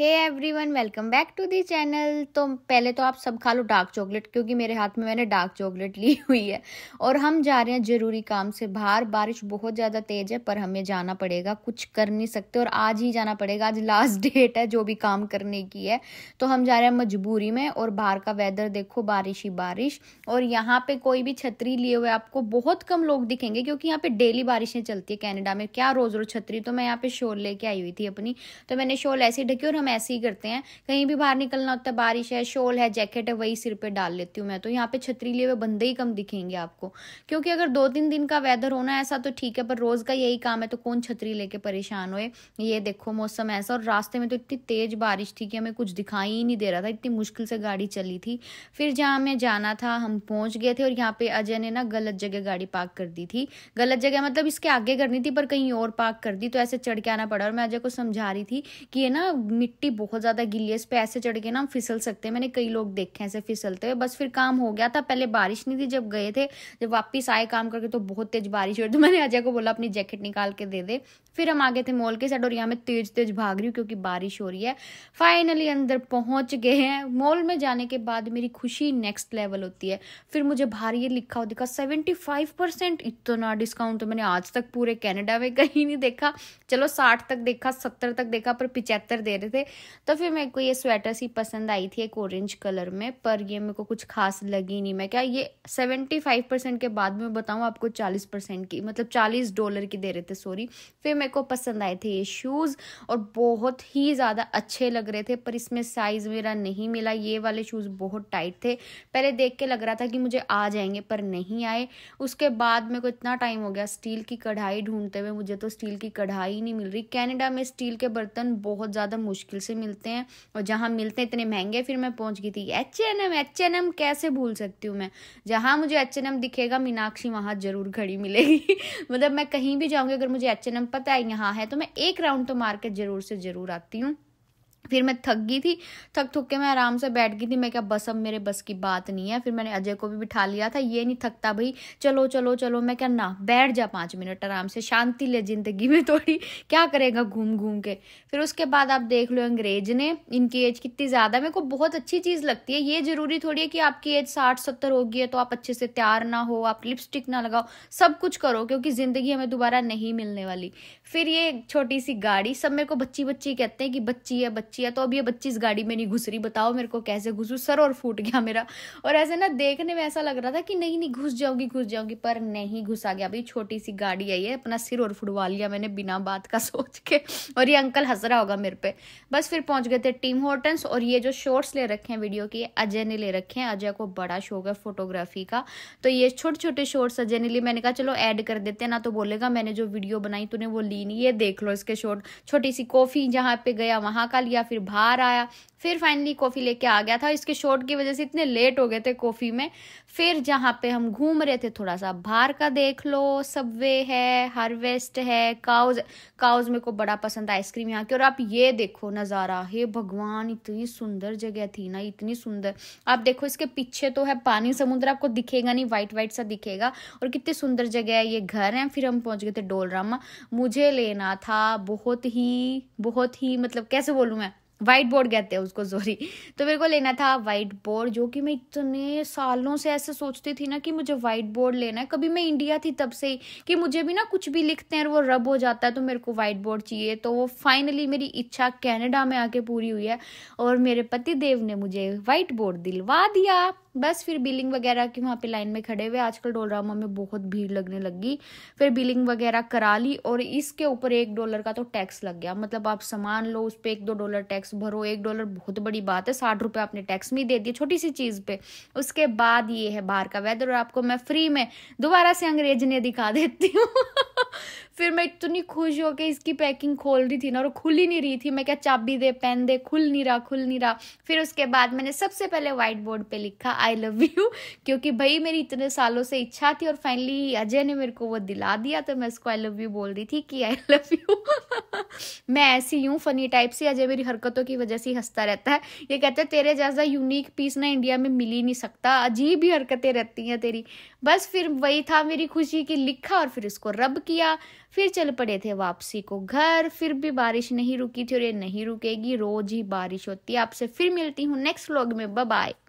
hey everyone welcome back to the channel तो पहले तो आप सब खा लो डार्क चॉकलेट क्योंकि मेरे हाथ में मैंने डार्क चॉकलेट ली हुई है और हम जा रहे हैं ज़रूरी काम से बाहर बारिश बहुत ज़्यादा तेज़ है पर हमें जाना पड़ेगा कुछ कर नहीं सकते और आज ही जाना पड़ेगा आज लास्ट डेट है जो भी काम करने की है तो हम जा रहे हैं मजबूरी में और बाहर का वेदर देखो बारिश ही बारिश और यहाँ पर कोई भी छतरी लिए हुए आपको बहुत कम लोग दिखेंगे क्योंकि यहाँ पर डेली बारिशें चलती है कैनेडा में क्या रोज़ रोज़ छतरी तो मैं यहाँ पर शोल लेके आई हुई थी अपनी तो मैंने शोल ऐसी ढकी और हमें ऐसे ही करते हैं कहीं भी बाहर निकलना होता है बारिश है शॉल है जैकेट है वही सिर पर डाल लेती हूँ मैं तो यहाँ पे छतरी लिए हुए बंदे ही कम दिखेंगे आपको क्योंकि अगर दो तीन दिन का वेदर होना ऐसा तो ठीक है पर रोज़ का यही काम है तो कौन छतरी लेके परेशान हुए ये देखो मौसम ऐसा और रास्ते में तो इतनी तेज़ बारिश थी कि हमें कुछ दिखाई ही नहीं दे रहा था इतनी मुश्किल से गाड़ी चली थी फिर जहाँ हमें जाना था हम पहुंच गए थे और यहाँ पे अजय ने ना गलत जगह गाड़ी पार्क कर दी थी गलत जगह मतलब इसके आगे करनी थी पर कहीं और पार्क कर दी तो ऐसे चढ़ के आना पड़ा और मैं अजय को समझा रही थी कि ये ना मिट्टी बहुत ज़्यादा गिली है इस पर ऐसे चढ़ के ना हम फिसल सकते हैं मैंने कई लोग देखे ऐसे फिसलते हुए बस फिर काम हो गया था पहले बारिश नहीं थी जब गए थे जब वापिस आए काम करके तो बहुत तेज़ बारिश हुई तो मैंने अजय को बोला अपनी जैकेट निकाल के दे दे फिर हम आगे थे मॉल के साइड और यहाँ मैं तेज़ तेज़ भाग रही हूँ क्योंकि बारिश हो रही है फाइनली अंदर पहुंच गए हैं मॉल में जाने के बाद मेरी खुशी नेक्स्ट लेवल होती है फिर मुझे बाहर ये लिखा हो देखा सेवेंटी फाइव परसेंट इतना डिस्काउंट तो मैंने आज तक पूरे कैनेडा में कहीं नहीं देखा चलो साठ तक देखा सत्तर तक देखा पर पिचहत्तर दे रहे थे थे तो फिर मेरे को ये स्वेटर सी पसंद आई थी एक ऑरेंज कलर में पर ये मेरे को कुछ खास लगी नहीं मैं क्या ये सेवेंटी फाइव परसेंट के बाद में बताऊँ आपको चालीस परसेंट की मतलब चालीस डॉलर की दे रहे थे सॉरी फिर मेरे को पसंद आए थे ये शूज़ और बहुत ही ज़्यादा अच्छे लग रहे थे पर इसमें साइज़ मेरा नहीं मिला ये वाले शूज़ बहुत टाइट थे पहले देख के लग रहा था कि मुझे आ जाएंगे पर नहीं आए उसके बाद मेरे को इतना टाइम हो गया स्टील की कढ़ाई ढूंढते हुए मुझे तो स्टील की कढ़ाई नहीं मिल रही कैनेडा में स्टील के बर्तन बहुत ज़्यादा मुश्किल मुश्किल से मिलते हैं और जहाँ मिलते हैं इतने महंगे फिर मैं पहुँच गई थी H N M H N M कैसे भूल सकती हूँ मैं जहाँ मुझे एच एन एम दिखेगा मीनाक्षी वहाँ ज़रूर खड़ी मिलेगी मतलब मैं कहीं भी जाऊँगी अगर मुझे एच एन एम पता है यहाँ है तो मैं एक राउंड तो मार्केट ज़रूर से ज़रूर आती हूँ फिर मैं थक गई थी थक थक के मैं आराम से बैठ गई थी मैं क्या बस अब मेरे बस की बात नहीं है फिर मैंने अजय को भी बिठा लिया था ये नहीं थकता भाई चलो चलो चलो मैं क्या ना बैठ जा पाँच मिनट आराम से शांति ले ज़िंदगी में थोड़ी क्या करेगा घूम घूम के फिर उसके बाद आप देख लो अंग्रेज ने इनकी एज कितनी ज़्यादा मेरे को बहुत अच्छी चीज़ लगती है ये ज़रूरी थोड़ी है कि आपकी एज साठ सत्तर होगी है तो आप अच्छे से तैयार ना हो आप लिपस्टिक ना लगाओ सब कुछ करो क्योंकि ज़िंदगी हमें दोबारा नहीं मिलने वाली फिर ये छोटी सी गाड़ी सब मेरे को बच्ची बच्ची कहते हैं कि बच्ची है बच्ची बच्ची है तो अब ये बच्ची इस गाड़ी में नहीं घुस रही बताओ मेरे को कैसे घुसू सर और फूट गया मेरा और ऐसे ना देखने में ऐसा लग रहा था कि नहीं नहीं घुस जाऊंगी घुस जाऊंगी पर नहीं घुसा गया भाई छोटी सी गाड़ी आई है अपना सिर और फुटवा लिया मैंने बिना बात का सोच के और ये अंकल हंस रहा होगा मेरे पे बस फिर पहुंच गए थे टीम होटल्स और ये जो शॉर्ट्स ले रखे हैं वीडियो के अजय ने ले रखे हैं अजय को बड़ा शौक है फोटोग्राफी का तो ये छोटे छोटे शॉर्ट्स अजय ने लिए मैंने कहा चलो ऐड कर देते हैं ना तो बोलेगा मैंने जो वीडियो बनाई तूने वो ली नहीं ये देख लो इसके शॉर्ट छोटी सी कॉफ़ी जहां पे गया वहां का लिया फिर बाहर आया फिर फाइनली कॉफ़ी लेके आ गया था इसके शॉट की वजह से इतने लेट हो गए थे कॉफ़ी में फिर जहाँ पे हम घूम रहे थे थोड़ा सा बाहर का देख लो सबवे है हार्वेस्ट है काउज काउज मेरे को बड़ा पसंद आइसक्रीम यहाँ की और आप ये देखो नज़ारा हे भगवान इतनी सुंदर जगह थी ना इतनी सुंदर आप देखो इसके पीछे तो है पानी समुद्र आपको दिखेगा नहीं वाइट वाइट सा दिखेगा और कितनी सुंदर जगह है ये घर है फिर हम पहुँच गए थे डोलरामा मुझे लेना था बहुत ही बहुत ही मतलब कैसे बोलूँ मैं व्हाइट बोर्ड कहते हैं उसको सॉरी तो मेरे को लेना था व्हाइट बोर्ड जो कि मैं इतने सालों से ऐसे सोचती थी ना कि मुझे व्हाइट बोर्ड लेना है कभी मैं इंडिया थी तब से ही कि मुझे भी ना कुछ भी लिखते हैं वो रब हो जाता है तो मेरे को व्हाइट बोर्ड चाहिए तो वो फाइनली मेरी इच्छा कैनेडा में आके पूरी हुई है और मेरे पति देव ने मुझे व्हाइट बोर्ड दिलवा दिया बस फिर बिलिंग वगैरह की वहाँ पे लाइन में खड़े हुए आजकल डोलरामा में बहुत भीड़ लगने लगी फिर बिलिंग वगैरह करा ली और इसके ऊपर एक डॉलर का तो टैक्स लग गया मतलब आप सामान लो उस पर एक दो डॉलर टैक्स भरो एक डॉलर बहुत बड़ी बात है साठ रुपये आपने टैक्स में दे दिए छोटी सी चीज़ पे उसके बाद ये है बाहर का वेदर और आपको मैं फ्री में दोबारा से अंग्रेज ने दिखा देती हूँ फिर मैं इतनी खुश हो के इसकी पैकिंग खोल रही थी ना और खुल ही नहीं रही थी मैं क्या चाबी दे पेन दे खुल नहीं रहा खुल नहीं रहा फिर उसके बाद मैंने सबसे पहले व्हाइट बोर्ड पर लिखा आई लव यू क्योंकि भाई मेरी इतने सालों से इच्छा थी और फाइनली अजय ने मेरे को वो दिला दिया तो मैं उसको आई लव यू बोल रही थी कि आई लव यू मैं ऐसी हूँ फनी टाइप से अजय मेरी हरकतों की वजह से हंसता रहता है ये कहते हैं तेरे जैसा यूनिक पीस ना इंडिया में मिल ही नहीं सकता अजीब ही हरकतें रहती हैं तेरी बस फिर वही था मेरी खुशी की लिखा और फिर उसको रब किया फिर चल पड़े थे वापसी को घर फिर भी बारिश नहीं रुकी थी और ये नहीं रुकेगी रोज ही बारिश होती है आपसे फिर मिलती हूँ नेक्स्ट व्लॉग में बाय